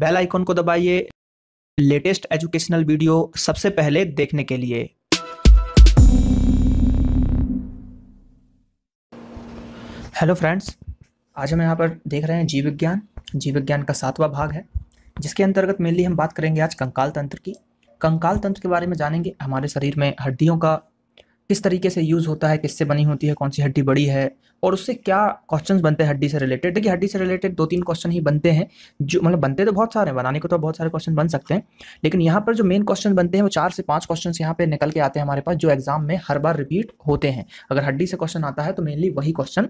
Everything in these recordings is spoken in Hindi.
बेल आइकॉन को दबाइए लेटेस्ट एजुकेशनल वीडियो सबसे पहले देखने के लिए हेलो फ्रेंड्स आज हम यहाँ पर देख रहे हैं जीव विज्ञान जीव विज्ञान का सातवां भाग है जिसके अंतर्गत मेनली हम बात करेंगे आज कंकाल तंत्र की कंकाल तंत्र के बारे में जानेंगे हमारे शरीर में हड्डियों का किस तरीके से यूज़ होता है किससे बनी होती है कौन सी हड्डी बड़ी है और उससे क्या क्वेश्चंस बनते हैं हड्डी से रिलेटेड देखिए हड्डी से रिलेटेड दो तीन क्वेश्चन ही बनते हैं जो मतलब बनते तो बहुत सारे हैं बनाने को तो बहुत सारे क्वेश्चन बन सकते हैं लेकिन यहाँ पर जो मेन क्वेश्चन बनते हैं वो चार से पाँच क्वेश्चन यहाँ पर निकल के आते हैं हमारे पास जो एग्जाम में हर बार रिपीट होते हैं अगर हड्डी से क्वेश्चन आता है तो मेनली वही क्वेश्चन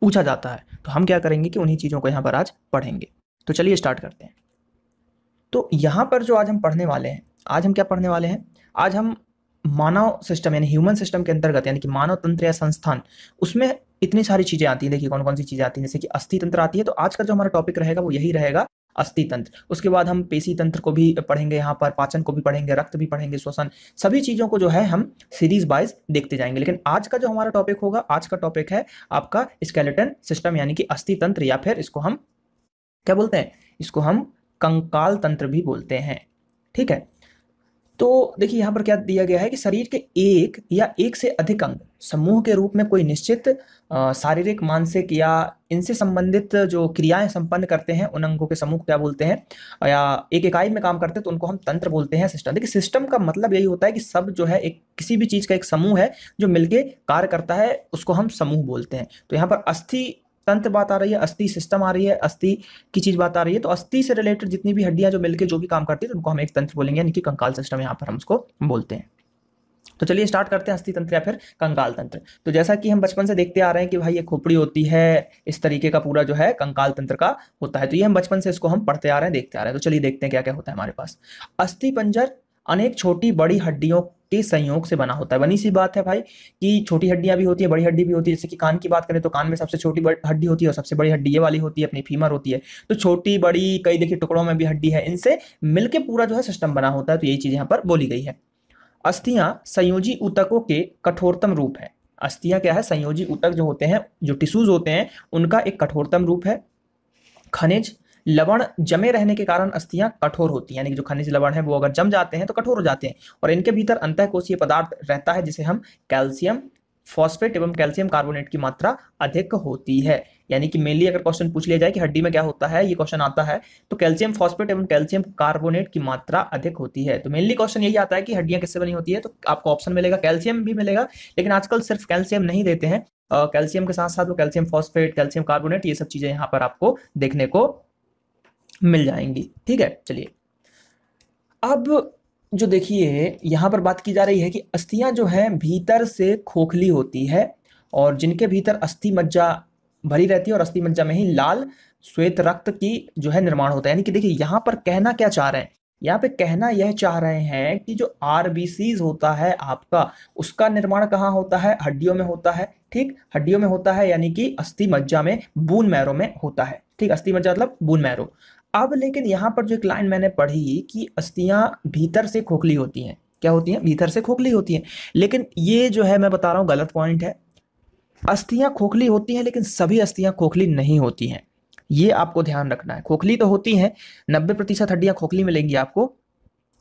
पूछा जाता है तो हम क्या करेंगे कि उन्हीं चीज़ों को यहाँ पर आज पढ़ेंगे तो चलिए स्टार्ट करते हैं तो यहाँ पर जो आज हम पढ़ने वाले हैं आज हम क्या पढ़ने वाले हैं आज हम मानव सिस्टम यानी ह्यूमन सिस्टम के अंतर्गत यानी कि मानव तंत्र या संस्थान उसमें इतनी सारी चीज़ें आती हैं देखिए कौन कौन सी चीज़ें आती हैं जैसे कि अस्थि तंत्र आती है तो आज का जो हमारा टॉपिक रहेगा वो यही रहेगा अस्थि तंत्र उसके बाद हम पेशी तंत्र को भी पढ़ेंगे यहाँ पर पाचन को भी पढ़ेंगे रक्त भी पढ़ेंगे श्वसन सभी चीज़ों को जो है हम सीरीज वाइज देखते जाएंगे लेकिन आज का जो हमारा टॉपिक होगा आज का टॉपिक है आपका स्केलेटन सिस्टम यानी कि अस्थि तंत्र या फिर इसको हम क्या बोलते हैं इसको हम कंकाल तंत्र भी बोलते हैं ठीक है तो देखिए यहाँ पर क्या दिया गया है कि शरीर के एक या एक से अधिक अंग समूह के रूप में कोई निश्चित शारीरिक मानसिक या इनसे संबंधित जो क्रियाएं संपन्न करते हैं उन अंगों के समूह क्या बोलते हैं या एक इकाई में काम करते हैं तो उनको हम तंत्र बोलते हैं सिस्टम देखिए सिस्टम का मतलब यही होता है कि सब जो है एक किसी भी चीज़ का एक समूह है जो मिलकर कार्य करता है उसको हम समूह बोलते हैं तो यहाँ पर अस्थि तंत्र बात आ रही है अस्थि सिस्टम आ रही है अस्थि की चीज बात आ रही है तो अस्थि से रिलेटेड जितनी भी हड्डियां जो मिलकर जो भी काम करती है तो उनको हम एक तंत्र बोलेंगे यानी कि कंकाल सिस्टम यहाँ पर हम उसको बोलते हैं तो चलिए स्टार्ट करते हैं अस्थि तंत्र या फिर कंकाल तंत्र तो जैसा कि हम बचपन से देखते आ रहे हैं कि भाई ये खोपड़ी होती है इस तरीके का पूरा जो है कंकाल तंत्र का होता है तो ये हम बचपन से इसको हम पढ़ते आ रहे हैं देखते आ रहे हैं तो चलिए देखते हैं क्या क्या होता है हमारे पास अस्थि पंजर अनेक छोटी बड़ी हड्डियों के संयोग से बना होता है बनी सी बात है भाई कि छोटी हड्डियां भी होती है बड़ी हड्डी भी होती है जैसे कि कान की बात करें तो कान में सबसे छोटी हड्डी होती है और सबसे बड़ी हड्डी ये वाली होती है अपनी फीमर होती है तो छोटी बड़ी कई देखिए टुकड़ों में भी हड्डी है इनसे मिलकर पूरा जो है सिस्टम बना होता है तो यही चीज़ यहाँ पर बोली गई है अस्थियां संयोजी ऊतकों के कठोरतम रूप है अस्थियां क्या है संयोजी ऊतक जो होते हैं जो टिश्यूज होते हैं उनका एक कठोरतम रूप है खनिज लवण जमे रहने के कारण अस्थियां कठोर होती हैं यानी कि जो खनिज लवण है वो अगर जम जाते हैं तो कठोर हो जाते हैं और इनके भीतर अंतःकोशीय पदार्थ रहता है जिसे हम कैल्शियम फॉस्फेट एवं कैल्शियम कार्बोनेट की मात्रा अधिक होती है यानी कि मेनली अगर क्वेश्चन पूछ लिया जाए कि हड्डी में क्या होता है ये क्वेश्चन आता है तो कैल्शियम फॉस्फेट एवं कैल्शियम कार्बोनेट की मात्रा अधिक होती है तो मेनली क्वेश्चन यही आता है कि हड्डियां किससे बनी होती है तो आपको ऑप्शन मिलेगा कैल्शियम भी मिलेगा लेकिन आजकल सिर्फ कैल्शियम नहीं देते हैं कैल्शियम के साथ साथ वो कैल्शियम फॉस्फेट कैल्शियम कार्बोनेट ये सब चीज़ें यहाँ पर आपको देखने को मिल जाएंगी ठीक है चलिए अब जो देखिए यहाँ पर बात की जा रही है कि अस्थियाँ जो हैं भीतर से खोखली होती है और जिनके भीतर अस्थि मज्जा भरी रहती है और अस्थि मज्जा में ही लाल श्वेत रक्त की जो है निर्माण होता है यानी कि देखिए यहाँ पर कहना क्या चाह रहे हैं यहाँ पे कहना यह चाह रहे हैं कि जो आर होता है आपका उसका निर्माण कहाँ होता है हड्डियों में होता है ठीक हड्डियों में होता है यानी कि अस्थि मज्जा में बून मैरो में होता है ठीक अस्थि मज्जा मतलब बून मैरो अब लेकिन यहाँ पर जो एक लाइन मैंने पढ़ी कि अस्थियाँ भीतर से खोखली होती हैं क्या होती हैं भीतर से खोखली होती हैं लेकिन ये जो है मैं बता रहा हूँ गलत पॉइंट है अस्थियाँ खोखली होती हैं लेकिन सभी अस्थियाँ खोखली नहीं होती हैं ये आपको ध्यान रखना है खोखली तो होती हैं नब्बे प्रतिशत हड्डियाँ खोखली मिलेंगी आपको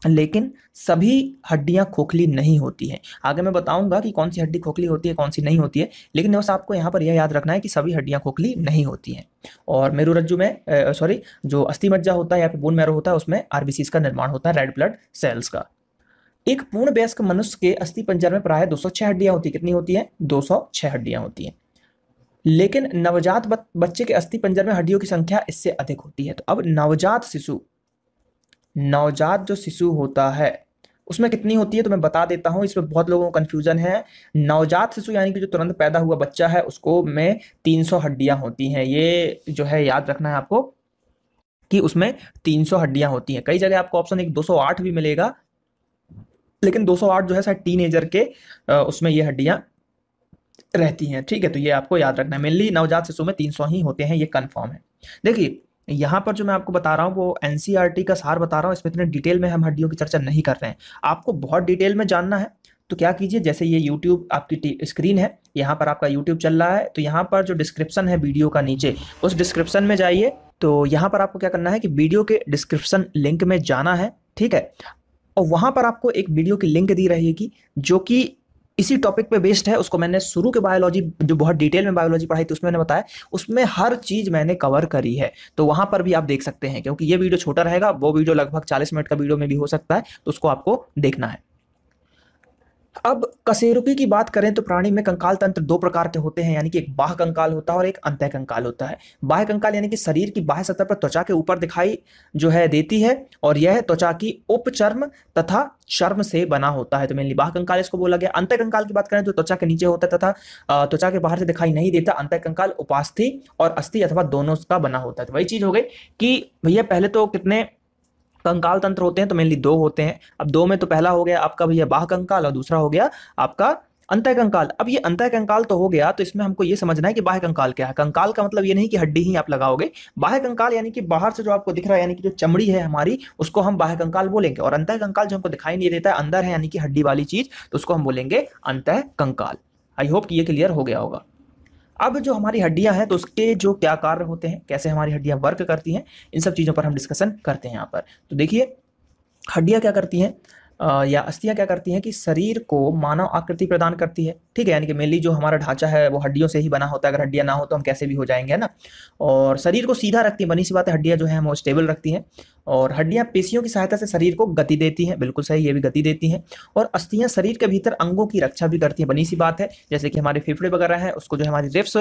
लेकिन सभी हड्डियाँ खोखली नहीं होती हैं आगे मैं बताऊंगा कि कौन सी हड्डी खोखली होती है कौन सी नहीं होती है लेकिन बस आपको यहाँ पर यह याद रखना है कि सभी हड्डियाँ खोखली नहीं होती हैं और मेरुरज्जू में सॉरी जो अस्थि मज्जा होता है या फिर बोन मैरो होता है उसमें आर का निर्माण होता है रेड ब्लड सेल्स का एक पूर्ण वयस्क मनुष्य के अस्थि पंजर में प्राय दो हड्डियां होती कितनी होती हैं दो हड्डियां होती हैं लेकिन नवजात बच्चे के अस्थि पंजर में हड्डियों की संख्या इससे अधिक होती है तो अब नवजात शिशु नवजात जो शिशु होता है उसमें कितनी होती है तो मैं बता देता हूँ इसमें बहुत लोगों का कन्फ्यूजन है नवजात शिशु यानी कि जो तुरंत पैदा हुआ बच्चा है उसको में 300 हड्डियाँ होती हैं ये जो है याद रखना है आपको कि उसमें 300 हड्डियाँ होती हैं कई जगह आपको ऑप्शन एक 208 भी मिलेगा लेकिन 208 जो है शायद एजर के उसमें ये हड्डियाँ रहती हैं ठीक है तो ये आपको याद रखना है मेनली नवजात शिशु में सौ ही होते हैं ये कन्फर्म है देखिए यहाँ पर जो मैं आपको बता रहा हूँ वो एन e का सार बता रहा हूँ इसमें इतने डिटेल में हम हड्डियों की चर्चा नहीं कर रहे हैं आपको बहुत डिटेल में जानना है तो क्या कीजिए जैसे ये YouTube आपकी स्क्रीन है यहाँ पर आपका YouTube चल रहा है तो यहाँ पर जो डिस्क्रिप्शन है वीडियो का नीचे उस डिस्क्रिप्शन में जाइए तो यहाँ पर आपको क्या करना है कि वीडियो के डिस्क्रिप्शन लिंक में जाना है ठीक है और वहाँ पर आपको एक वीडियो की लिंक दी रहेगी जो कि इसी टॉपिक पे बेस्ड है उसको मैंने शुरू के बायोलॉजी जो बहुत डिटेल में बायोलॉजी पढ़ाई थी उसमें मैंने बताया उसमें हर चीज़ मैंने कवर करी है तो वहां पर भी आप देख सकते हैं क्योंकि ये वीडियो छोटा रहेगा वो वीडियो लगभग चालीस मिनट का वीडियो में भी हो सकता है तो उसको आपको देखना है अब कसेरुकी की बात करें तो प्राणी में कंकाल तंत्र दो प्रकार के होते हैं यानी कि एक बाह कंकाल होता है और एक अंत कंकाल होता है बाह्य कंकाल यानी कि शरीर की बाह्य सतह पर त्वचा के ऊपर दिखाई जो है देती है और यह त्वचा की उपचर्म तथा चर्म से बना होता है तो मेनली बाह कंकाल इसको बोला गया अंत कंकाल की बात करें तो त्वचा के नीचे होता है तथा त्वचा के बाहर से दिखाई नहीं देता अंत कंकाल उपास्थि और अस्थि अथवा दोनों का बना होता है तो वही चीज हो गई कि भैया पहले तो कितने कंकाल तंत्र होते हैं तो मेनली दो होते हैं अब दो में तो पहला हो गया आपका भैया बाह कंकाल और दूसरा हो गया आपका अंतः कंकाल अब ये अंतः कंकाल तो हो गया तो इसमें हमको ये समझना है कि बाह्य कंकाल क्या है कंकाल का मतलब ये नहीं कि हड्डी ही आप लगाओगे बाह्य कंकाल यानी कि बाहर से जो आपको दिख रहा है यानी कि जो चमड़ी है हमारी उसको हम बाह्य कंकाल बोलेंगे और अंतः कंकाल जो हमको दिखाई नहीं देता है अंदर है यानी कि हड्डी वाली चीज तो उसको हम बोलेंगे अंतः कंकाल आई होप कि ये क्लियर हो गया होगा अब जो हमारी हड्डियां हैं तो उसके जो क्या कार्य होते हैं कैसे हमारी हड्डियां वर्क करती हैं इन सब चीज़ों पर हम डिस्कशन करते हैं यहाँ पर तो देखिए हड्डियां क्या करती हैं या अस्थियाँ क्या करती हैं कि शरीर को मानव आकृति प्रदान करती है ठीक है यानी कि मेनली जो हमारा ढांचा है वो हड्डियों से ही बना होता है अगर हड्डियाँ ना हो तो हम कैसे भी हो जाएंगे है ना और शरीर को सीधा रखती है बनी सी बात है हड्डियाँ जो है वो स्टेबल रखती हैं और हड्डियाँ पेशियों की सहायता से शरीर को गति देती हैं बिल्कुल सही ये भी गति देती हैं और अस्थियाँ शरीर के भीतर अंगों की रक्षा भी करती हैं बनी सी बात है जैसे कि हमारे फेफड़े वगैरह हैं उसको जो हमारी रिप्स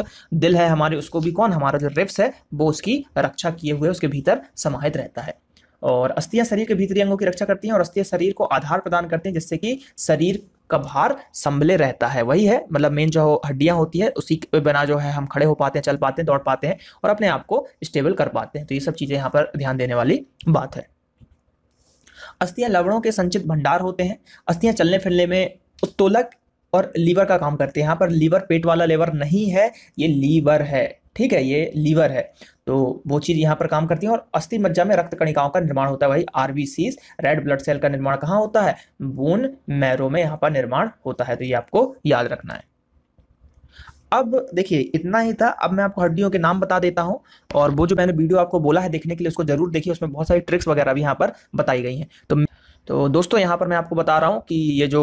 दिल है हमारे उसको भी कौन हमारा जो रिप्स है वो उसकी रक्षा किए हुए उसके भीतर समाहित रहता है और अस्थियाँ शरीर के भीतरी अंगों की रक्षा करती हैं और अस्थियाँ शरीर को आधार प्रदान करती हैं जिससे कि शरीर का भार संभले रहता है वही है मतलब मेन जो हड्डियाँ होती है उसी के बिना जो है हम खड़े हो पाते हैं चल पाते हैं दौड़ पाते हैं और अपने आप को स्टेबल कर पाते हैं तो ये सब चीज़ें यहाँ पर ध्यान देने वाली बात है अस्थियाँ लवणों के संचित भंडार होते हैं अस्थियाँ चलने फिरने में उत्तोलक और लीवर का काम करते हैं यहाँ पर लीवर पेट वाला लेवर नहीं है ये लीवर है ठीक है ये लीवर है तो वो चीज़ यहाँ पर काम करती है और अस्थि मज्जा में रक्त कणिकाओं का निर्माण होता है भाई आर रेड ब्लड सेल का निर्माण कहाँ होता है बोन मैरो में यहाँ पर निर्माण होता है तो ये आपको याद रखना है अब देखिए इतना ही था अब मैं आपको हड्डियों के नाम बता देता हूँ और वो जो मैंने वीडियो आपको बोला है देखने के लिए उसको जरूर देखिए उसमें बहुत सारी ट्रिक्स वगैरह भी यहाँ पर बताई गई हैं तो तो दोस्तों यहाँ पर मैं आपको बता रहा हूँ कि ये जो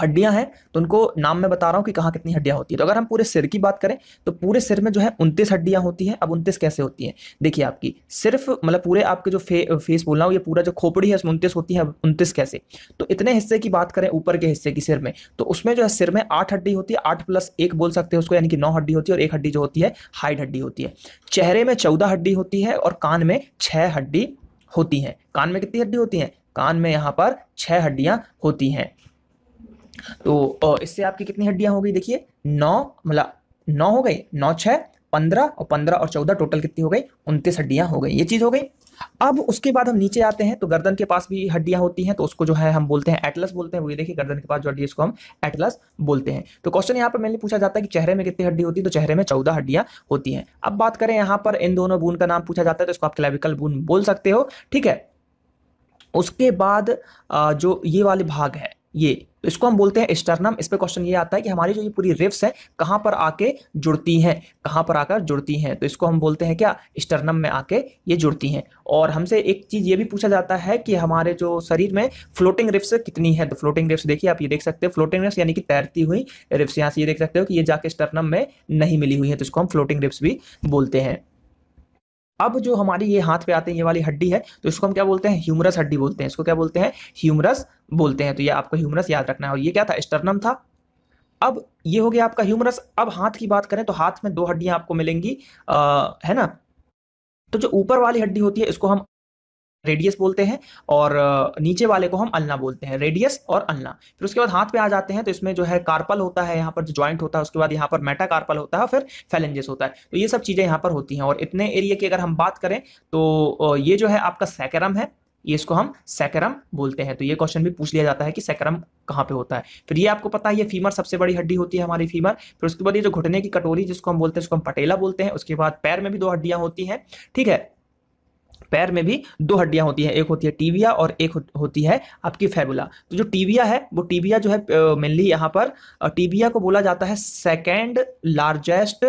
हड्डियां हैं तो उनको नाम में बता रहा हूँ कि कहाँ कितनी हड्डियां होती है तो अगर हम पूरे सिर की बात करें तो पूरे सिर में जो है उनतीस हड्डियां होती हैं अब उनतीस कैसे होती हैं देखिए आपकी सिर्फ मतलब पूरे आपके जो फे, फेस बोल रहा हूँ ये पूरा जो खोपड़ी है उसमें उनतीस होती है अब उनतीस कैसे तो इतने हिस्से की बात करें ऊपर के हिस्से की सिर में तो उसमें जो है सिर में आठ हड्डी होती है आठ प्लस एक बोल सकते हैं उसको यानी कि नौ हड्डी होती है और एक हड्डी जो होती है हाइट हड्डी होती है चेहरे में चौदह हड्डी होती है और कान में छः हड्डी होती हैं कान में कितनी हड्डी होती हैं कान में यहाँ पर छः हड्डियां होती हैं तो इससे आपकी कितनी हड्डियां हो गई देखिए नौ मतलब नौ हो गई नौ छः पंद्रह और पंद्रह और चौदह टोटल कितनी हो गई उनतीस हड्डियां हो गई ये चीज़ हो गई अब उसके बाद हम नीचे आते हैं तो गर्दन के पास भी हड्डियां होती हैं तो उसको जो है हम बोलते हैं एटलस बोलते हैं वो ये देखिए गर्दन के पास जो हड्डी है उसको हम एटलस बोलते हैं तो क्वेश्चन यहाँ पर मैंने पूछा जाता है कि चेहरे में कितनी हड्डी होती है तो चेहरे में चौदह हड्डियां होती हैं अब बात करें यहाँ पर इन दोनों बून का नाम पूछा जाता है तो इसको आप क्लेविकल बून बोल सकते हो ठीक है उसके बाद जो ये वाले भाग है ये तो इसको हम बोलते हैं स्टर्नम इस पर क्वेश्चन ये आता है कि हमारी जो ये पूरी रिव्स है कहाँ पर आके जुड़ती हैं कहाँ पर आकर जुड़ती हैं तो इसको हम बोलते हैं क्या स्टर्नम में आके ये जुड़ती हैं और हमसे एक चीज़ ये भी पूछा जाता है कि हमारे जो शरीर में फ्लोटिंग रिप्स कितनी है तो फ्लोटिंग रिप्स देखिए आप ये देख सकते हो फ्लोटिंग रिप्स यानी कि तैरती हुई रिप्स यहाँ से ये देख सकते हो कि ये जाके स्टर्नम में नहीं मिली हुई है तो इसको हम फ्लोटिंग रिप्स भी बोलते हैं अब जो हमारी ये हाथ पे आते हैं ये वाली हड्डी है तो इसको हम क्या बोलते हैं ह्यूमरस हड्डी बोलते हैं इसको क्या बोलते हैं ह्यूमरस बोलते हैं तो ये आपको ह्यूमरस याद रखना है और ये क्या था स्टर्नम था अब ये हो गया आपका ह्यूमरस अब हाथ की बात करें तो हाथ में दो हड्डियां आपको मिलेंगी आ, है ना तो जो ऊपर वाली हड्डी होती है इसको हम रेडियस बोलते हैं और नीचे वाले को हम अलना बोलते हैं रेडियस और अलना फिर उसके बाद हाथ पे आ जाते हैं तो इसमें जो है कार्पल होता है यहाँ पर जो ज्वाइंट होता है उसके बाद यहाँ पर मेटा कार्पल होता है फिर फैलेंजेस होता है तो ये सब चीज़ें यहाँ पर होती हैं और इतने एरिया की अगर हम बात करें तो ये जो है आपका सैकरम है ये इसको हम सैकरम बोलते हैं तो ये क्वेश्चन भी पूछ लिया जाता है कि सैकरम कहाँ पे होता है फिर ये आपको पता है ये फीमर सबसे बड़ी हड्डी होती है हमारी फीमर फिर उसके बाद ये जो घुटने की कटोरी जिसको हम बोलते हैं उसको हम पटेला बोलते हैं उसके बाद पैर में भी दो हड्डियाँ होती हैं ठीक है पैर में भी दो हड्डियां होती हैं एक होती है टीविया और एक होती है आपकी फेबुला तो जो टीविया है वो टीविया जो है मेनली यहाँ पर टीबिया को बोला जाता है सेकेंड लार्जेस्ट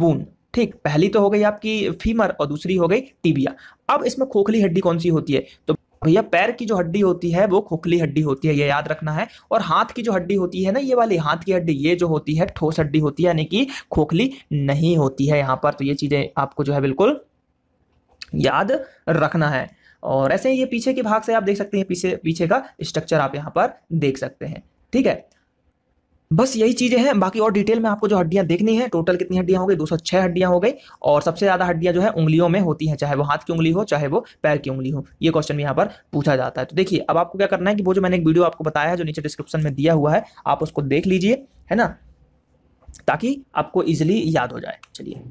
बून ठीक पहली तो हो गई आपकी फीमर और दूसरी हो गई टीबिया अब इसमें खोखली हड्डी कौन सी होती है तो भैया पैर की जो हड्डी होती है वो खोखली हड्डी होती है ये याद रखना है और हाथ की जो हड्डी होती है ना ये वाली हाथ की हड्डी ये जो होती है ठोस हड्डी होती है यानी कि खोखली नहीं होती है यहाँ पर तो ये चीज़ें आपको जो है बिल्कुल याद रखना है और ऐसे ही ये पीछे के भाग से आप देख सकते हैं पीछे पीछे का स्ट्रक्चर आप यहाँ पर देख सकते हैं ठीक है बस यही चीज़ें हैं बाकी और डिटेल में आपको जो हड्डियाँ देखनी है टोटल कितनी हड्डियाँ हो गई दो सौ छह हड्डियाँ हो गई और सबसे ज़्यादा हड्डियाँ जो है उंगलियों में होती हैं चाहे वो हाथ की उंगली हो चाहे वो पैर की उंगली हो ये क्वेश्चन भी यहाँ पर पूछा जाता है तो देखिए अब आपको क्या करना है कि वो जो मैंने एक वीडियो आपको बताया है जो नीचे डिस्क्रिप्शन में दिया हुआ है आप उसको देख लीजिए है ना ताकि आपको ईजिली याद हो जाए चलिए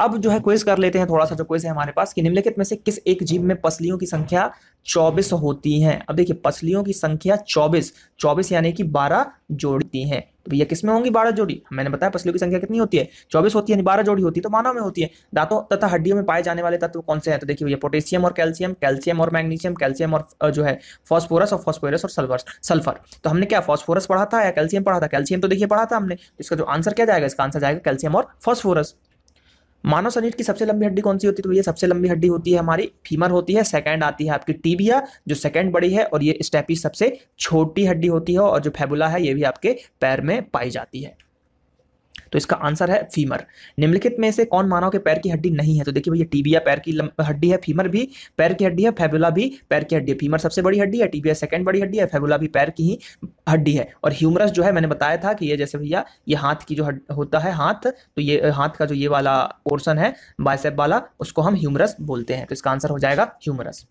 अब जो है क्विज कर लेते हैं थोड़ा सा जो क्विज है हमारे पास कि निम्नलिखित में से किस एक जीव में पसलियों की संख्या चौबीस होती है अब देखिए पसलियों की संख्या 24 चौबीस यानी कि बारह जोड़ती हैं तो भैया किसमें होंगी बारह जोड़ी मैंने बताया पसलियों की संख्या कितनी होती है चौबीस होती है बारह जोड़ी होती है तो मानव में होती है दांतों तथा हड्डियों में पाए जाने वाले तत्व कौन से हैं तो देखिए भैया पोटेशियम और कैल्शियम कैल्शियम और मैग्नीशियम कैल्शियम और जो है फॉस्फोरस और फॉस्फोरस और सल्फर सल्फर तो हमने क्या फॉस्फोरस पढ़ा था या कैल्शियम पढ़ा था कैल्शियम तो देखिए पढ़ा था हमने तो इसका जो आंसर क्या जाएगा इसका आंसर जाएगा कैल्शियम और फॉस्फोरस मानव शरीर की सबसे लंबी हड्डी कौन सी होती है तो ये सबसे लंबी हड्डी होती है हमारी फीमर होती है सेकंड आती है आपकी टीबिया जो सेकंड बड़ी है और ये स्टेपी सबसे छोटी हड्डी होती है और जो फेबुला है ये भी आपके पैर में पाई जाती है तो इसका आंसर है फीमर निम्नलिखित में से कौन मानव के पैर की हड्डी नहीं है तो देखिए भैया टीबिया पैर की हड्डी है फीमर भी पैर की हड्डी है फेबुला भी पैर की हड्डी है फीमर सबसे बड़ी हड्डी है टीबिया सेकंड बड़ी हड्डी है फेबुला भी पैर की ही हड्डी है और ह्यूमरस जो है मैंने बताया था कि ये जैसे भैया ये हाथ की जो होता है हाथ तो ये हाथ का जो ये वाला पोर्सन है बाइसेप वाला उसको हम ह्यूमरस बोलते हैं तो इसका आंसर हो जाएगा ह्यूमरस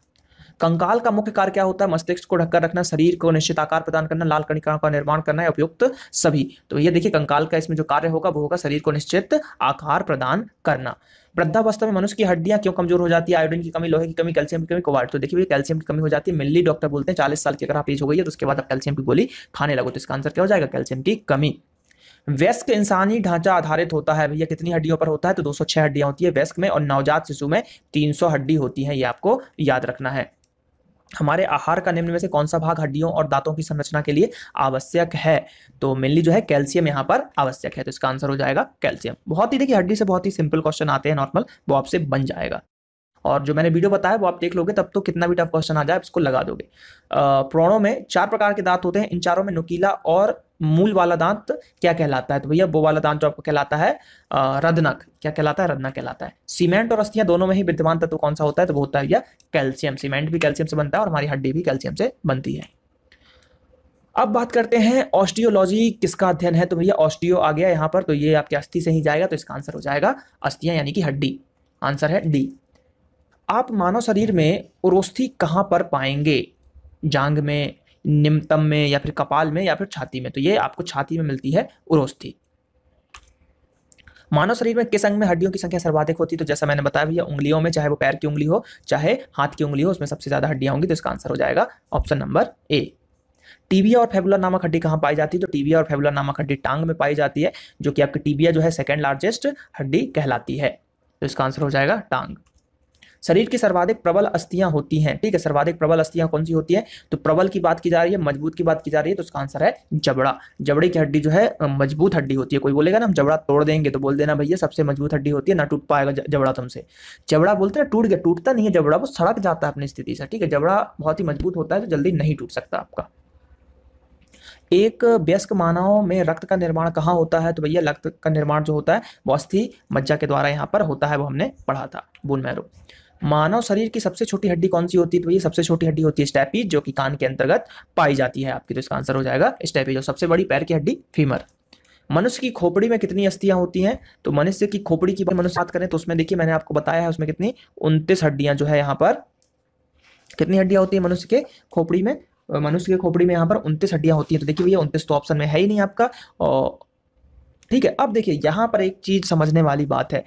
कंकाल का मुख्य कार्य क्या होता है मस्तिष्क को ढककर रखना शरीर को निश्चित आकार प्रदान करना लाल कणिकाओं का निर्माण करना है उपयुक्त सभी तो ये देखिए कंकाल का इसमें जो कार्य होगा वो होगा शरीर को निश्चित आकार प्रदान करना वृद्धावस्था में मनुष्य की हड्डियां क्यों कमजोर हो जाती है आयोडीन की कमी लोहे की कमी कैल्शियम की कमी कोबाल्ट तो देखिए कैल्शियम की कमी हो जाती है मिलली डॉक्टर बोलते हैं चालीस साल की अगर आप एज हो गई है तो उसके बाद आप कैल्शियम की गोली खाने लगो तो इसका आंसर क्या हो जाएगा कैल्शियम की कमी वैस्क इंसानी ढांचा आधारित होता है भैया कितनी हड्डियों पर होता है तो 206 हड्डियां होती है वैस्क में और नवजात शिशु में 300 हड्डी होती है ये आपको याद रखना है हमारे आहार का निम्न में से कौन सा भाग हड्डियों और दांतों की संरचना के लिए आवश्यक है तो मेनली जो है कैल्शियम यहाँ पर आवश्यक है तो इसका आंसर हो जाएगा कैल्शियम बहुत ही देखिए हड्डी से बहुत ही सिंपल क्वेश्चन आते हैं नॉर्मल वो आपसे बन जाएगा और जो मैंने वीडियो बताया वो आप देख लोगे तब तो कितना भी टफ क्वेश्चन आ जाए इसको लगा दोगे प्राणों में चार प्रकार के दांत होते हैं इन चारों में नुकीला और मूल वाला दांत क्या कहलाता है तो भैया वो वाला दांत जो आपको कहलाता है रदनक क्या कहलाता है रदनक कहलाता है सीमेंट और अस्थियां दोनों में ही विद्यमान तत्व कौन सा होता है तो वो होता है भैया कैल्शियम सीमेंट भी कैल्शियम से बनता है और हमारी हड्डी भी कैल्शियम से बनती है अब बात करते हैं ऑस्टियोलॉजी किसका अध्ययन है तो भैया ऑस्टियो आ गया यहाँ पर तो ये आपके अस्थि से ही जाएगा तो इसका आंसर हो जाएगा अस्थियां यानी कि हड्डी आंसर है डी आप मानव शरीर में उरोस्थी कहाँ पर पाएंगे जांग में निम्तम में या फिर कपाल में या फिर छाती में तो ये आपको छाती में मिलती है उरोस्थी मानव शरीर में किस अंग में हड्डियों की संख्या सर्वाधिक होती है तो जैसा मैंने बताया भैया उंगलियों में चाहे वो पैर की उंगली हो चाहे हाथ की उंगली हो उसमें सबसे ज़्यादा हड्डियाँ होंगी तो इसका आंसर हो जाएगा ऑप्शन नंबर ए टीबिया और फेबुलर नामक हड्डी कहाँ पाई जाती है तो टीबिया और फेबुलर नामक हड्डी टांग में पाई जाती है जो कि आपकी टीबिया जो है सेकेंड लार्जेस्ट हड्डी कहलाती है तो इसका आंसर हो जाएगा टांग शरीर की सर्वाधिक प्रबल अस्थियां होती हैं ठीक है सर्वाधिक प्रबल अस्थियां कौन सी होती है तो प्रबल की बात की जा रही है मजबूत की बात की जा रही है तो उसका आंसर है जबड़ा जबड़े की हड्डी जो है मजबूत हड्डी होती है कोई बोलेगा ना हम जबड़ा तोड़ देंगे तो बोल देना भैया सबसे मजबूत हड्डी होती है ना टूट पाएगा जबड़ा तुमसे जबड़ा बोलते हैं टूट गया टूटता नहीं है जबड़ा वो सड़क जाता है अपनी स्थिति से ठीक है जबड़ा बहुत ही मजबूत होता है तो जल्दी नहीं टूट सकता आपका एक व्यस्क मानव में रक्त का निर्माण कहाँ होता है तो भैया रक्त का निर्माण जो होता है वो अस्थि मज्जा के द्वारा यहाँ पर होता है वो हमने पढ़ा था बोन मैरो मानव शरीर की सबसे छोटी हड्डी कौन सी होती है तो ये सबसे छोटी हड्डी होती है स्टैपीज जो कि कान के अंतर्गत पाई जाती है आपकी तो इसका आंसर हो जाएगा स्टैपीज और सबसे बड़ी पैर की हड्डी फीमर मनुष्य की खोपड़ी में कितनी अस्थियां होती हैं तो मनुष्य की खोपड़ी की मनुष्य बात करें तो उसमें देखिए मैंने आपको बताया है उसमें कितनी उनतीस हड्डियां जो है यहाँ पर कितनी हड्डियां होती है मनुष्य के खोपड़ी में मनुष्य के खोपड़ी में यहाँ पर उनतीस हड्डियां होती हैं तो देखिए भैया उनतीस तो ऑप्शन में है ही नहीं आपका और ठीक है अब देखिए यहाँ पर एक चीज़ समझने वाली बात है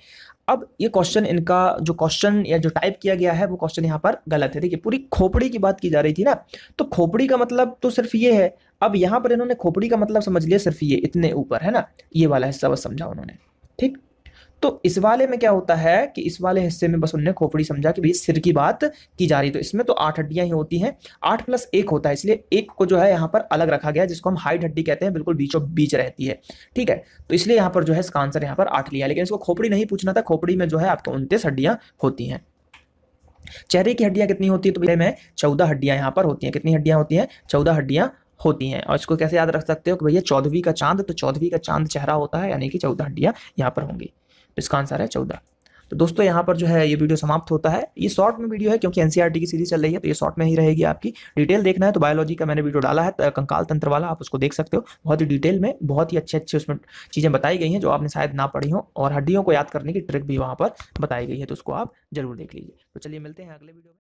अब ये क्वेश्चन इनका जो क्वेश्चन या जो टाइप किया गया है वो क्वेश्चन यहाँ पर गलत है देखिए पूरी खोपड़ी की बात की जा रही थी ना तो खोपड़ी का मतलब तो सिर्फ ये है अब यहाँ पर इन्होंने खोपड़ी का मतलब समझ लिया सिर्फ ये इतने ऊपर है ना ये वाला हिस्सा बस समझा उन्होंने ठीक तो इस वाले में क्या होता है कि इस वाले हिस्से में बस उनने खोपड़ी समझा कि भाई सिर की बात की जा रही तो इसमें तो आठ हड्डियां ही होती हैं आठ प्लस एक होता है इसलिए एक को जो है यहां पर अलग रखा गया जिसको हम हाइट हड्डी कहते हैं बिल्कुल बीचों बीच रहती है ठीक है तो इसलिए यहां पर जो है इसका आंसर यहाँ पर आठ लिया लेकिन इसको खोपड़ी नहीं पूछना था खोपड़ी में जो है आपको उनतीस हड्डियां होती हैं चेहरे की हड्डियां कितनी होती है तो भैया में चौदह हड्डियां यहां पर होती हैं कितनी हड्डियां होती हैं चौदह हड्डियां होती हैं और इसको कैसे याद रख सकते हो कि भैया चौदहवीं का चांद तो चौदहवीं का चांद चेहरा होता है यानी कि चौदह हड्डियां यहां पर होंगी इसका आंसर है चौदह तो दोस्तों यहाँ पर जो है ये वीडियो समाप्त होता है ये शॉर्ट में वीडियो है क्योंकि एनसीईआरटी e की सीरीज चल रही है तो ये शॉर्ट में ही रहेगी आपकी डिटेल देखना है तो बायोलॉजी का मैंने वीडियो डाला है कंकाल तंत्र वाला आप उसको देख सकते हो बहुत ही डिटेल में बहुत ही अच्छे अच्छे उसमें चीज़ें बताई गई हैं जो आपने शायद ना पढ़ी हो और हड्डियों को याद करने की ट्रिक भी वहाँ पर बताई गई है तो उसको आप जरूर देख लीजिए तो चलिए मिलते हैं अगले वीडियो में